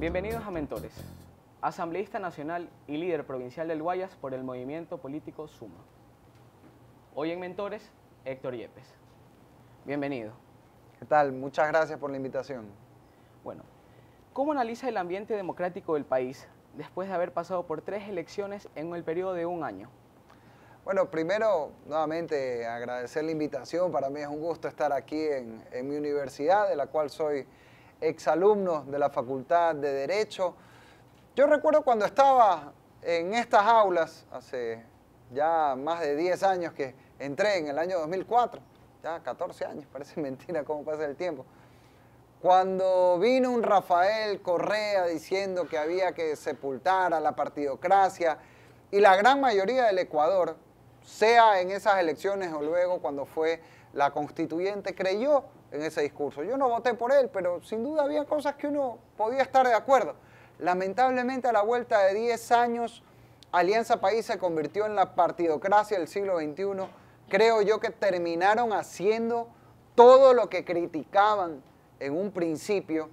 Bienvenidos a Mentores, asambleísta nacional y líder provincial del Guayas por el movimiento político Suma. Hoy en Mentores, Héctor Yepes. Bienvenido. ¿Qué tal? Muchas gracias por la invitación. Bueno, ¿cómo analiza el ambiente democrático del país después de haber pasado por tres elecciones en el periodo de un año? Bueno, primero, nuevamente, agradecer la invitación. Para mí es un gusto estar aquí en, en mi universidad, de la cual soy exalumnos de la Facultad de Derecho. Yo recuerdo cuando estaba en estas aulas, hace ya más de 10 años que entré en el año 2004, ya 14 años, parece mentira cómo pasa el tiempo, cuando vino un Rafael Correa diciendo que había que sepultar a la partidocracia y la gran mayoría del Ecuador, sea en esas elecciones o luego cuando fue la constituyente, creyó en ese discurso. Yo no voté por él, pero sin duda había cosas que uno podía estar de acuerdo. Lamentablemente a la vuelta de 10 años, Alianza País se convirtió en la partidocracia del siglo XXI. Creo yo que terminaron haciendo todo lo que criticaban en un principio.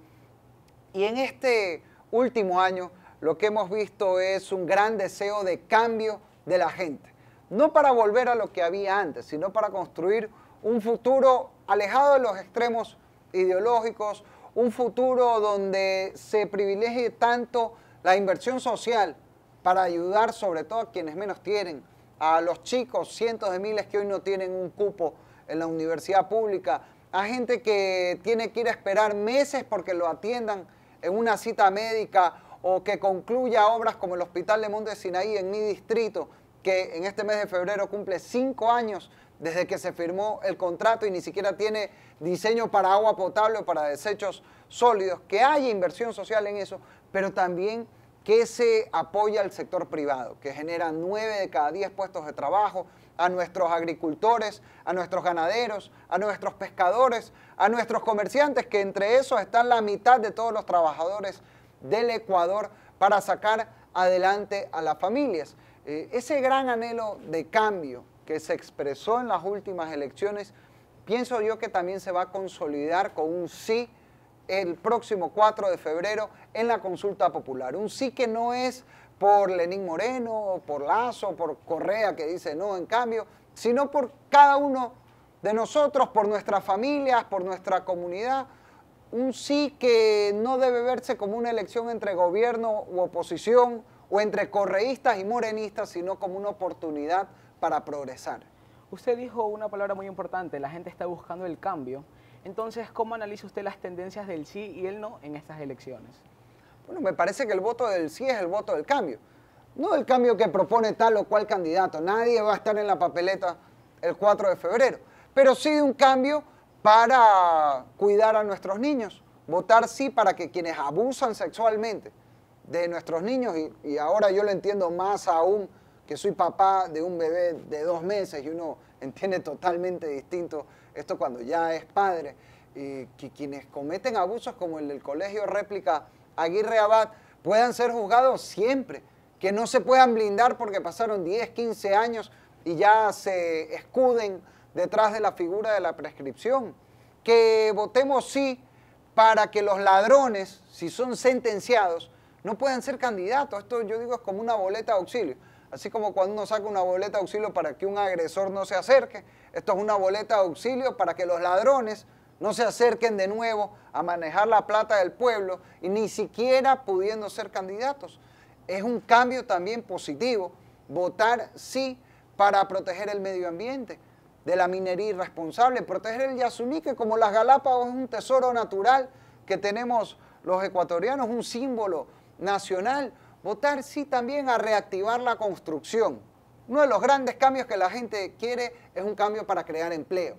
Y en este último año lo que hemos visto es un gran deseo de cambio de la gente. No para volver a lo que había antes, sino para construir un futuro alejado de los extremos ideológicos, un futuro donde se privilegie tanto la inversión social para ayudar sobre todo a quienes menos tienen, a los chicos, cientos de miles que hoy no tienen un cupo en la universidad pública, a gente que tiene que ir a esperar meses porque lo atiendan en una cita médica o que concluya obras como el Hospital de Monte Sinaí en mi distrito, que en este mes de febrero cumple cinco años desde que se firmó el contrato y ni siquiera tiene diseño para agua potable o para desechos sólidos, que haya inversión social en eso, pero también que se apoya al sector privado, que genera nueve de cada diez puestos de trabajo, a nuestros agricultores, a nuestros ganaderos, a nuestros pescadores, a nuestros comerciantes, que entre esos están la mitad de todos los trabajadores del Ecuador para sacar adelante a las familias. Eh, ese gran anhelo de cambio que se expresó en las últimas elecciones, pienso yo que también se va a consolidar con un sí el próximo 4 de febrero en la consulta popular. Un sí que no es por Lenín Moreno, por Lazo, por Correa que dice no, en cambio, sino por cada uno de nosotros, por nuestras familias, por nuestra comunidad. Un sí que no debe verse como una elección entre gobierno u oposición o entre correístas y morenistas, sino como una oportunidad para progresar. Usted dijo una palabra muy importante, la gente está buscando el cambio. Entonces, ¿cómo analiza usted las tendencias del sí y el no en estas elecciones? Bueno, me parece que el voto del sí es el voto del cambio. No el cambio que propone tal o cual candidato. Nadie va a estar en la papeleta el 4 de febrero. Pero sí un cambio para cuidar a nuestros niños. Votar sí para que quienes abusan sexualmente de nuestros niños, y, y ahora yo lo entiendo más aún que soy papá de un bebé de dos meses y uno entiende totalmente distinto esto cuando ya es padre. Y que quienes cometen abusos como el del colegio réplica Aguirre Abad puedan ser juzgados siempre, que no se puedan blindar porque pasaron 10, 15 años y ya se escuden detrás de la figura de la prescripción. Que votemos sí para que los ladrones, si son sentenciados, no puedan ser candidatos. Esto yo digo es como una boleta de auxilio Así como cuando uno saca una boleta de auxilio para que un agresor no se acerque, esto es una boleta de auxilio para que los ladrones no se acerquen de nuevo a manejar la plata del pueblo y ni siquiera pudiendo ser candidatos. Es un cambio también positivo votar sí para proteger el medio ambiente, de la minería irresponsable, proteger el Yasuní, que como las Galápagos es un tesoro natural que tenemos los ecuatorianos, un símbolo nacional, Votar sí también a reactivar la construcción. Uno de los grandes cambios que la gente quiere es un cambio para crear empleo.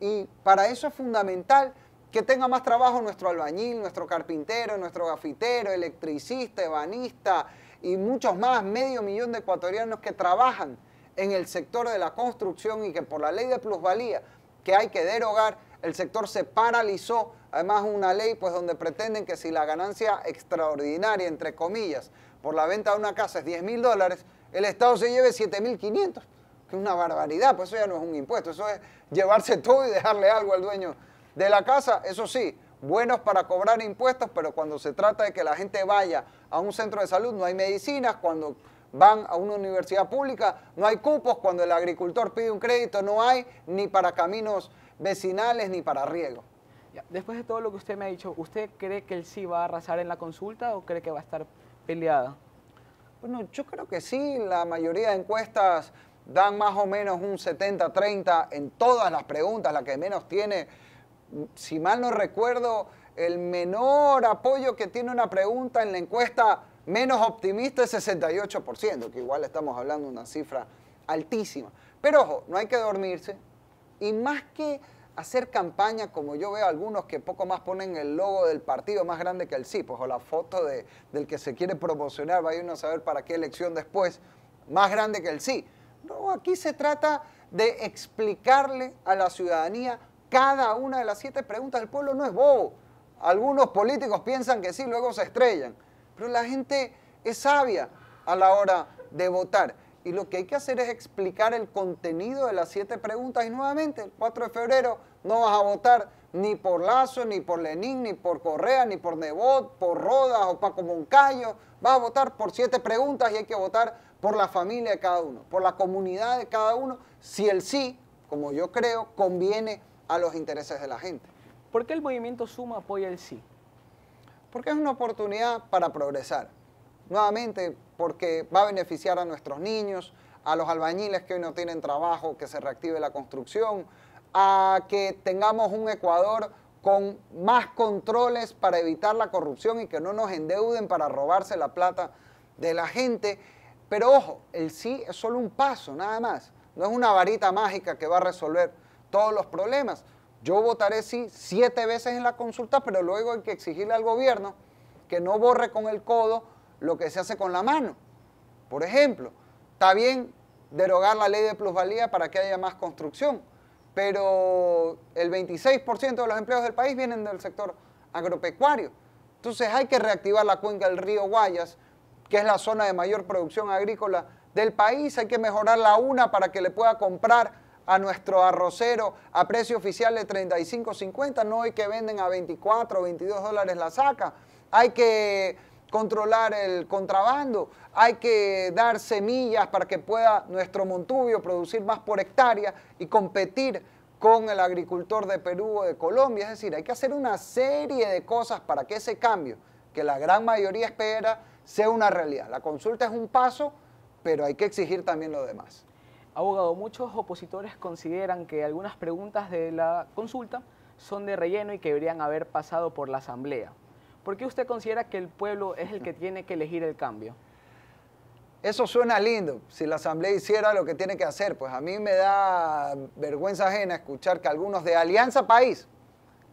Y para eso es fundamental que tenga más trabajo nuestro albañil, nuestro carpintero, nuestro gafitero, electricista, ebanista y muchos más, medio millón de ecuatorianos que trabajan en el sector de la construcción y que por la ley de plusvalía que hay que derogar, el sector se paralizó. Además, una ley pues, donde pretenden que si la ganancia extraordinaria, entre comillas, por la venta de una casa es 10 mil dólares, el Estado se lleve mil 7.500, que es una barbaridad, pues eso ya no es un impuesto, eso es llevarse todo y dejarle algo al dueño de la casa, eso sí, buenos para cobrar impuestos, pero cuando se trata de que la gente vaya a un centro de salud no hay medicinas, cuando van a una universidad pública no hay cupos, cuando el agricultor pide un crédito no hay, ni para caminos vecinales ni para riego. Después de todo lo que usted me ha dicho, ¿usted cree que él sí va a arrasar en la consulta o cree que va a estar peleada? Bueno, yo creo que sí, la mayoría de encuestas dan más o menos un 70-30 en todas las preguntas, la que menos tiene, si mal no recuerdo, el menor apoyo que tiene una pregunta en la encuesta menos optimista es 68%, que igual estamos hablando de una cifra altísima. Pero ojo, no hay que dormirse, y más que hacer campaña, como yo veo algunos que poco más ponen el logo del partido más grande que el sí, pues o la foto del que se quiere promocionar, vaya uno a saber para qué elección después, más grande que el sí. No, aquí se trata de explicarle a la ciudadanía cada una de las siete preguntas. El pueblo no es bobo. Algunos políticos piensan que sí, luego se estrellan. Pero la gente es sabia a la hora de votar y lo que hay que hacer es explicar el contenido de las siete preguntas y nuevamente el 4 de febrero no vas a votar ni por Lazo, ni por Lenin ni por Correa, ni por Nebot, por Rodas o Paco Moncayo, vas a votar por siete preguntas y hay que votar por la familia de cada uno, por la comunidad de cada uno, si el sí, como yo creo, conviene a los intereses de la gente. ¿Por qué el movimiento Suma apoya el sí? Porque es una oportunidad para progresar nuevamente porque va a beneficiar a nuestros niños, a los albañiles que hoy no tienen trabajo, que se reactive la construcción, a que tengamos un Ecuador con más controles para evitar la corrupción y que no nos endeuden para robarse la plata de la gente. Pero ojo, el sí es solo un paso, nada más. No es una varita mágica que va a resolver todos los problemas. Yo votaré sí siete veces en la consulta, pero luego hay que exigirle al gobierno que no borre con el codo lo que se hace con la mano. Por ejemplo, está bien derogar la ley de plusvalía para que haya más construcción, pero el 26% de los empleos del país vienen del sector agropecuario. Entonces hay que reactivar la cuenca del río Guayas, que es la zona de mayor producción agrícola del país, hay que mejorar la una para que le pueda comprar a nuestro arrocero a precio oficial de 35.50, no hay que venden a 24 o 22 dólares la saca. Hay que controlar el contrabando, hay que dar semillas para que pueda nuestro montubio producir más por hectárea y competir con el agricultor de Perú o de Colombia. Es decir, hay que hacer una serie de cosas para que ese cambio, que la gran mayoría espera, sea una realidad. La consulta es un paso, pero hay que exigir también lo demás. Abogado, muchos opositores consideran que algunas preguntas de la consulta son de relleno y que deberían haber pasado por la Asamblea. ¿Por qué usted considera que el pueblo es el que tiene que elegir el cambio? Eso suena lindo, si la asamblea hiciera lo que tiene que hacer, pues a mí me da vergüenza ajena escuchar que algunos de Alianza País,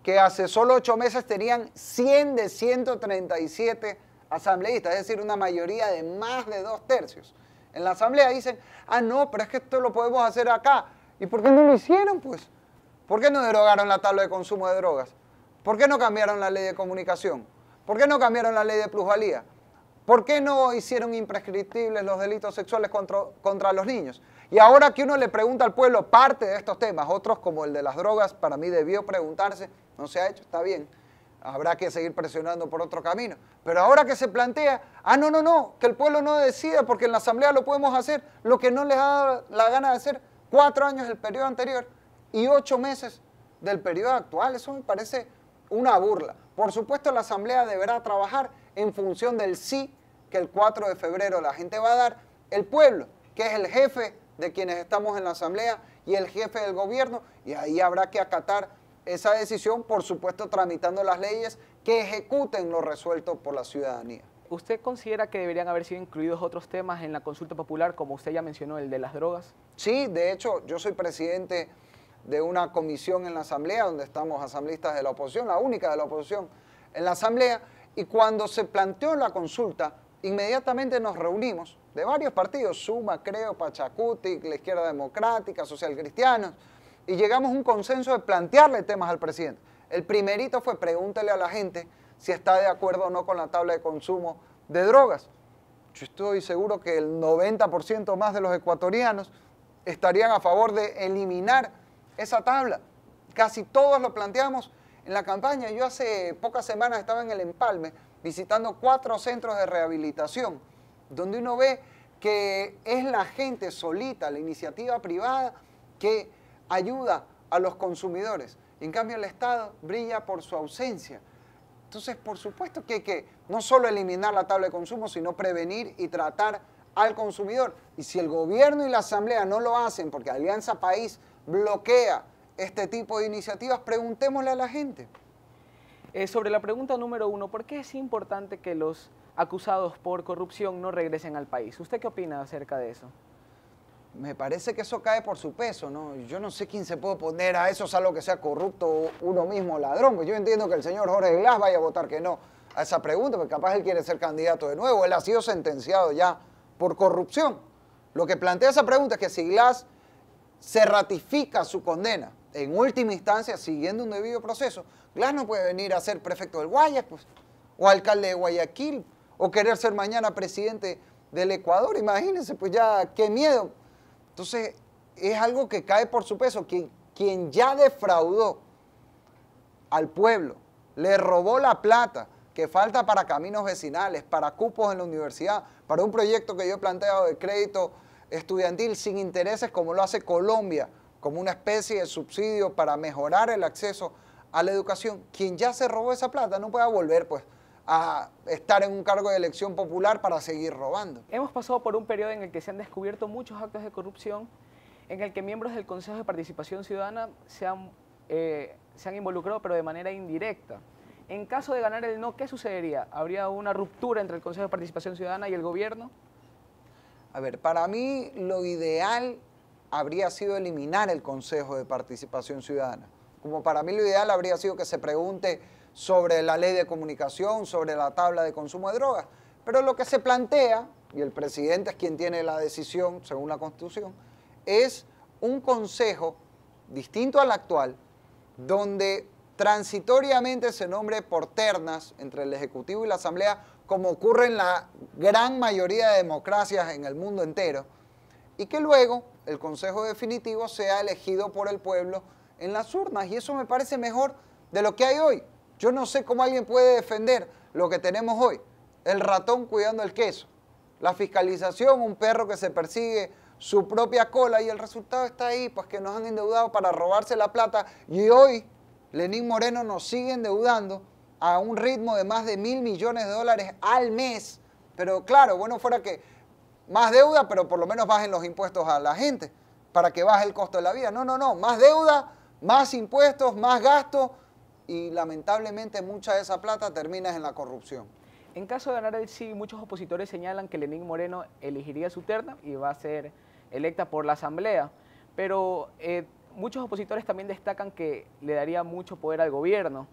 que hace solo ocho meses tenían 100 de 137 asambleístas, es decir, una mayoría de más de dos tercios. En la asamblea dicen, ah, no, pero es que esto lo podemos hacer acá. ¿Y por qué no lo hicieron, pues? ¿Por qué no derogaron la tabla de consumo de drogas? ¿Por qué no cambiaron la ley de comunicación? ¿Por qué no cambiaron la ley de plusvalía? ¿Por qué no hicieron imprescriptibles los delitos sexuales contra, contra, los niños? Y ahora que uno le pregunta al pueblo parte de estos temas, otros como el de las drogas, para mí debió preguntarse, no se ha hecho, está bien, habrá que seguir presionando por otro camino. Pero ahora que se plantea, ah, no, no, no, que el pueblo no decida porque en la asamblea lo podemos hacer, lo que no les ha dado la gana de hacer, cuatro años del periodo anterior y ocho meses del periodo actual, eso me parece una burla. Por supuesto, la Asamblea deberá trabajar en función del sí que el 4 de febrero la gente va a dar. El pueblo, que es el jefe de quienes estamos en la Asamblea y el jefe del gobierno, y ahí habrá que acatar esa decisión, por supuesto, tramitando las leyes que ejecuten lo resuelto por la ciudadanía. ¿Usted considera que deberían haber sido incluidos otros temas en la consulta popular, como usted ya mencionó, el de las drogas? Sí, de hecho, yo soy presidente de una comisión en la Asamblea, donde estamos asambleístas de la oposición, la única de la oposición en la Asamblea, y cuando se planteó la consulta, inmediatamente nos reunimos de varios partidos, Suma, Creo, Pachacuti, la Izquierda Democrática, Social Cristianos, y llegamos a un consenso de plantearle temas al presidente. El primerito fue pregúntele a la gente si está de acuerdo o no con la tabla de consumo de drogas. Yo estoy seguro que el 90% más de los ecuatorianos estarían a favor de eliminar esa tabla. Casi todos lo planteamos en la campaña. Yo hace pocas semanas estaba en el Empalme visitando cuatro centros de rehabilitación, donde uno ve que es la gente solita, la iniciativa privada, que ayuda a los consumidores. En cambio, el Estado brilla por su ausencia. Entonces, por supuesto que hay que no solo eliminar la tabla de consumo, sino prevenir y tratar al consumidor. Y si el gobierno y la asamblea no lo hacen, porque Alianza País bloquea este tipo de iniciativas? Preguntémosle a la gente. Eh, sobre la pregunta número uno, ¿por qué es importante que los acusados por corrupción no regresen al país? ¿Usted qué opina acerca de eso? Me parece que eso cae por su peso, ¿no? Yo no sé quién se puede poner a eso, salvo que sea corrupto uno mismo ladrón. Pues yo entiendo que el señor Jorge Glass vaya a votar que no a esa pregunta, porque capaz él quiere ser candidato de nuevo. Él ha sido sentenciado ya por corrupción. Lo que plantea esa pregunta es que si Glass se ratifica su condena en última instancia, siguiendo un debido proceso, Glass no puede venir a ser prefecto del Guayas, pues, o alcalde de Guayaquil, o querer ser mañana presidente del Ecuador, imagínense, pues ya, qué miedo. Entonces, es algo que cae por su peso. quien ya defraudó al pueblo, le robó la plata que falta para caminos vecinales, para cupos en la universidad, para un proyecto que yo he planteado de crédito estudiantil sin intereses como lo hace Colombia, como una especie de subsidio para mejorar el acceso a la educación, quien ya se robó esa plata no pueda volver pues a estar en un cargo de elección popular para seguir robando. Hemos pasado por un periodo en el que se han descubierto muchos actos de corrupción, en el que miembros del Consejo de Participación Ciudadana se han, eh, se han involucrado pero de manera indirecta. En caso de ganar el no, ¿qué sucedería? ¿Habría una ruptura entre el Consejo de Participación Ciudadana y el gobierno? A ver, para mí lo ideal habría sido eliminar el Consejo de Participación Ciudadana. Como para mí lo ideal habría sido que se pregunte sobre la ley de comunicación, sobre la tabla de consumo de drogas. Pero lo que se plantea, y el presidente es quien tiene la decisión según la Constitución, es un consejo distinto al actual, donde transitoriamente se nombre por ternas entre el Ejecutivo y la Asamblea como ocurre en la gran mayoría de democracias en el mundo entero, y que luego el Consejo Definitivo sea elegido por el pueblo en las urnas. Y eso me parece mejor de lo que hay hoy. Yo no sé cómo alguien puede defender lo que tenemos hoy. El ratón cuidando el queso, la fiscalización, un perro que se persigue su propia cola y el resultado está ahí, pues que nos han endeudado para robarse la plata y hoy Lenín Moreno nos sigue endeudando a un ritmo de más de mil millones de dólares al mes. Pero claro, bueno fuera que más deuda, pero por lo menos bajen los impuestos a la gente para que baje el costo de la vida. No, no, no, más deuda, más impuestos, más gastos y lamentablemente mucha de esa plata termina en la corrupción. En caso de ganar el sí, muchos opositores señalan que Lenín Moreno elegiría su terna y va a ser electa por la Asamblea, pero eh, muchos opositores también destacan que le daría mucho poder al gobierno.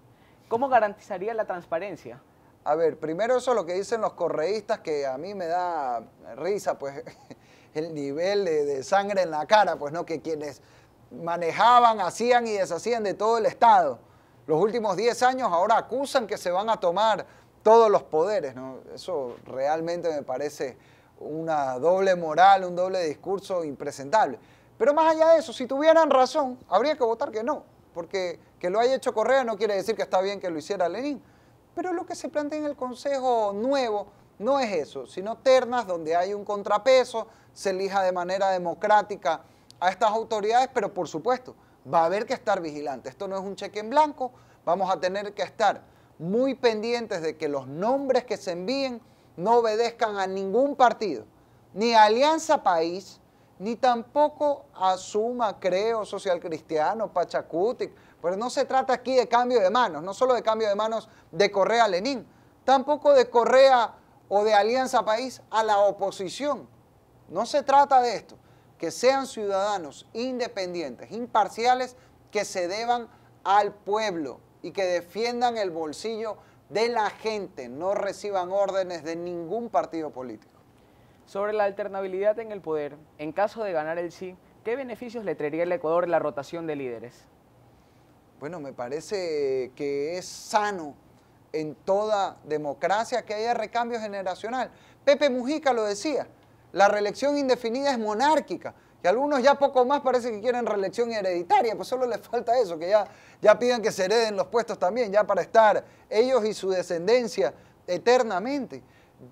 ¿Cómo garantizaría la transparencia? A ver, primero eso es lo que dicen los correístas, que a mí me da risa, pues el nivel de, sangre en la cara, pues no, que quienes manejaban, hacían y deshacían de todo el Estado. Los últimos 10 años ahora acusan que se van a tomar todos los poderes, ¿no? Eso realmente me parece una doble moral, un doble discurso impresentable. Pero más allá de eso, si tuvieran razón, habría que votar que no, porque que lo haya hecho Correa no quiere decir que está bien que lo hiciera Lenín. Pero lo que se plantea en el Consejo Nuevo no es eso, sino ternas donde hay un contrapeso, se elija de manera democrática a estas autoridades, pero por supuesto, va a haber que estar vigilante. Esto no es un cheque en blanco, vamos a tener que estar muy pendientes de que los nombres que se envíen no obedezcan a ningún partido, ni a Alianza País, ni tampoco a Suma, Creo, Social Cristiano, pero pues no se trata aquí de cambio de manos, no solo de cambio de manos de Correa Lenín, tampoco de Correa o de Alianza País a la oposición. No se trata de esto, que sean ciudadanos independientes, imparciales, que se deban al pueblo y que defiendan el bolsillo de la gente, no reciban órdenes de ningún partido político. Sobre la alternabilidad en el poder, en caso de ganar el sí, ¿qué beneficios le traería al Ecuador la rotación de líderes? Bueno, me parece que es sano en toda democracia que haya recambio generacional. Pepe Mujica lo decía, la reelección indefinida es monárquica. Y algunos ya poco más parece que quieren reelección hereditaria, pues solo les falta eso, que ya, ya pidan que se hereden los puestos también, ya para estar ellos y su descendencia eternamente.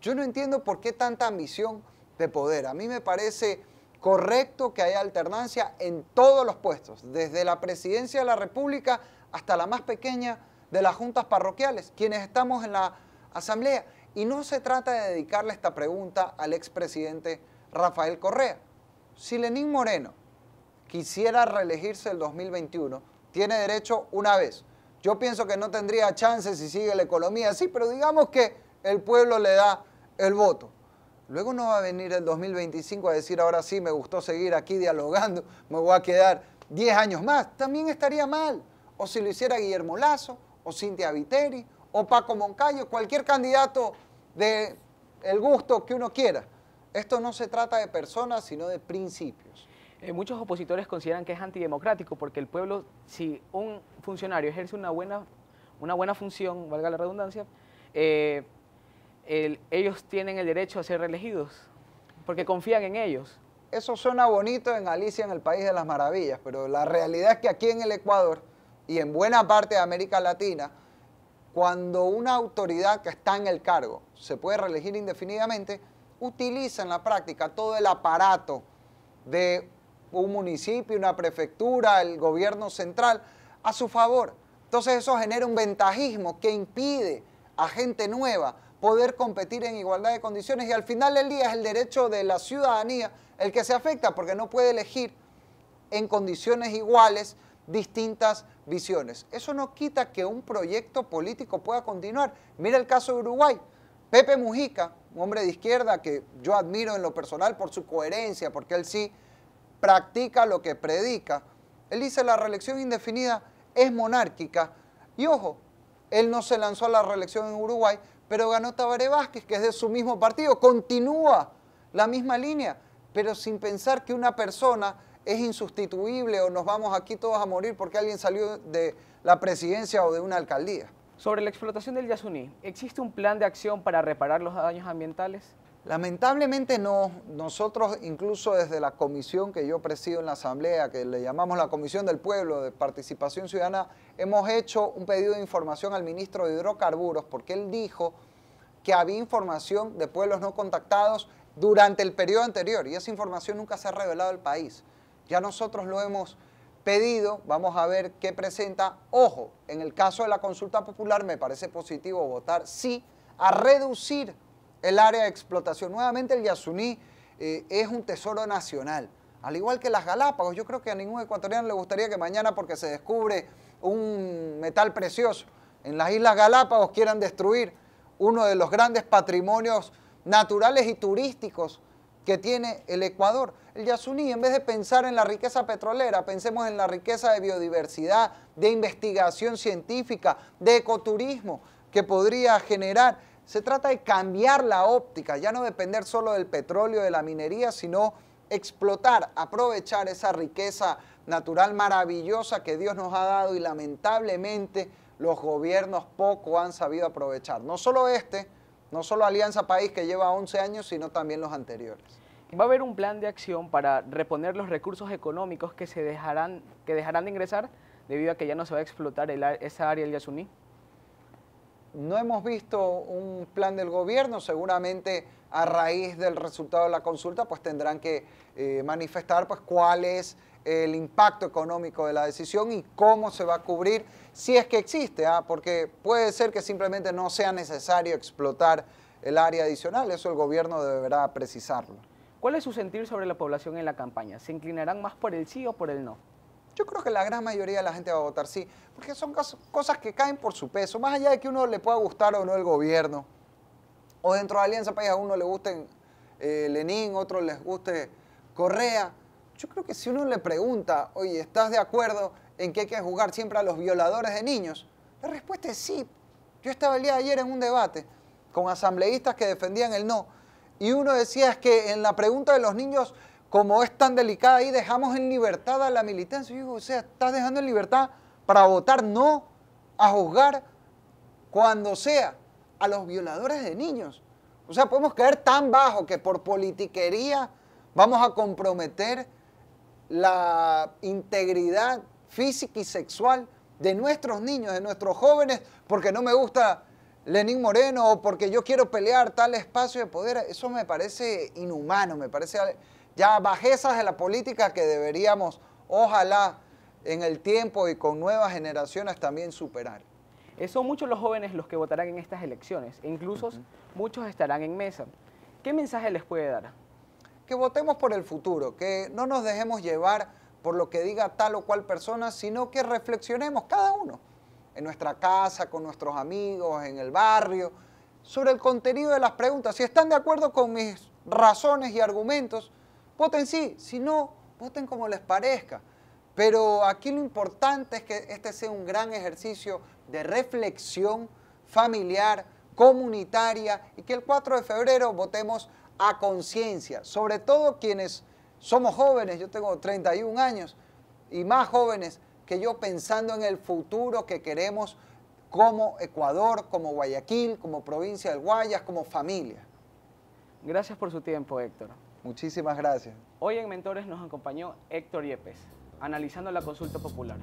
Yo no entiendo por qué tanta ambición de poder. A mí me parece correcto que haya alternancia en todos los puestos, desde la presidencia de la República hasta la más pequeña de las juntas parroquiales, quienes estamos en la asamblea. Y no se trata de dedicarle esta pregunta al expresidente Rafael Correa. Si Lenín Moreno quisiera reelegirse el 2021, tiene derecho una vez. Yo pienso que no tendría chance si sigue la economía así, pero digamos que el pueblo le da el voto. Luego no va a venir el 2025 a decir, ahora sí, me gustó seguir aquí dialogando, me voy a quedar 10 años más. También estaría mal. O si lo hiciera Guillermo Lazo, o Cintia Viteri, o Paco Moncayo, cualquier candidato de el gusto que uno quiera. Esto no se trata de personas, sino de principios. Eh, muchos opositores consideran que es antidemocrático porque el pueblo, si un funcionario ejerce una buena, una buena función, valga la redundancia, eh, ellos tienen el derecho a ser reelegidos, porque confían en ellos. Eso suena bonito en Alicia, en el País de las Maravillas, pero la realidad es que aquí en el Ecuador y en buena parte de América Latina, cuando una autoridad que está en el cargo se puede reelegir indefinidamente, utiliza en la práctica todo el aparato de un municipio, una prefectura, el gobierno central, a su favor. Entonces eso genera un ventajismo que impide a gente nueva poder competir en igualdad de condiciones y al final el día es el derecho de la ciudadanía el que se afecta porque no puede elegir en condiciones iguales distintas visiones. Eso no quita que un proyecto político pueda continuar. Mira el caso de Uruguay. Pepe Mujica, un hombre de izquierda que yo admiro en lo personal por su coherencia, porque él sí practica lo que predica. Él dice la reelección indefinida es monárquica. Y ojo, él no se lanzó a la reelección en Uruguay pero ganó Tabaré Vázquez, que es de su mismo partido, continúa la misma línea, pero sin pensar que una persona es insustituible o nos vamos aquí todos a morir porque alguien salió de la presidencia o de una alcaldía. Sobre la explotación del Yasuní, ¿existe un plan de acción para reparar los daños ambientales? Lamentablemente no. Nosotros, incluso desde la comisión que yo presido en la Asamblea, que le llamamos la Comisión del Pueblo de Participación Ciudadana, hemos hecho un pedido de información al ministro de Hidrocarburos porque él dijo que había información de pueblos no contactados durante el periodo anterior y esa información nunca se ha revelado al país. Ya nosotros lo hemos pedido, vamos a ver qué presenta. Ojo, en el caso de la consulta popular me parece positivo votar sí a reducir el área de explotación. Nuevamente el Yasuní eh, es un tesoro nacional, al igual que las Galápagos. Yo creo que a ningún ecuatoriano le gustaría que mañana, porque se descubre un metal precioso en las Islas Galápagos, quieran destruir uno de los grandes patrimonios naturales y turísticos que tiene el Ecuador. El Yasuní, en vez de pensar en la riqueza petrolera, pensemos en la riqueza de biodiversidad, de investigación científica, de ecoturismo que podría generar se trata de cambiar la óptica, ya no depender solo del petróleo, de la minería, sino explotar, aprovechar esa riqueza natural maravillosa que Dios nos ha dado y lamentablemente los gobiernos poco han sabido aprovechar. No solo este, no solo Alianza País que lleva 11 años, sino también los anteriores. ¿Va a haber un plan de acción para reponer los recursos económicos que, se dejarán, que dejarán de ingresar debido a que ya no se va a explotar esa área del Yasuní? no hemos visto un plan del gobierno, seguramente a raíz del resultado de la consulta pues tendrán que eh, manifestar pues, cuál es el impacto económico de la decisión y cómo se va a cubrir, si es que existe, ¿ah? porque puede ser que simplemente no sea necesario explotar el área adicional, eso el gobierno deberá precisarlo. ¿Cuál es su sentir sobre la población en la campaña? ¿Se inclinarán más por el sí o por el no? Yo creo que la gran mayoría de la gente va a votar sí, porque son cosas que caen por su peso, más allá de que uno le pueda gustar o no el gobierno, o dentro de Alianza País a uno le gusten eh, Lenín, otro les guste Correa. Yo creo que si uno le pregunta, oye, ¿estás de acuerdo en que hay que jugar siempre a los violadores de niños? La respuesta es sí. Yo estaba el día de ayer en un debate con asambleístas que defendían el no, y uno decía es que en la pregunta de los niños como es tan delicada y dejamos en libertad a la militancia. o sea, estás dejando en libertad para votar no a juzgar cuando sea a los violadores de niños. O sea, podemos caer tan bajo que por politiquería vamos a comprometer la integridad física y sexual de nuestros niños, de nuestros jóvenes, porque no me gusta Lenín Moreno o porque yo quiero pelear tal espacio de poder. Eso me parece inhumano, me parece ya bajezas de la política que deberíamos, ojalá, en el tiempo y con nuevas generaciones también superar. Eh, son muchos los jóvenes los que votarán en estas elecciones, e incluso muchos estarán en mesa. ¿Qué mensaje les puede dar? Que votemos por el futuro, que no nos dejemos llevar por lo que diga tal o cual persona, sino que reflexionemos cada uno, en nuestra casa, con nuestros amigos, en el barrio, sobre el contenido de las preguntas. Si están de acuerdo con mis razones y argumentos, Voten sí, si no, voten como les parezca. Pero aquí lo importante es que este sea un gran ejercicio de reflexión familiar, comunitaria y que el 4 de febrero votemos a conciencia, sobre todo quienes somos jóvenes, yo tengo 31 años y más jóvenes que yo pensando en el futuro que queremos como Ecuador, como Guayaquil, como provincia del Guayas, como familia. Gracias por su tiempo, Héctor. Muchísimas gracias. Hoy en Mentores nos acompañó Héctor Yepes, analizando la consulta popular.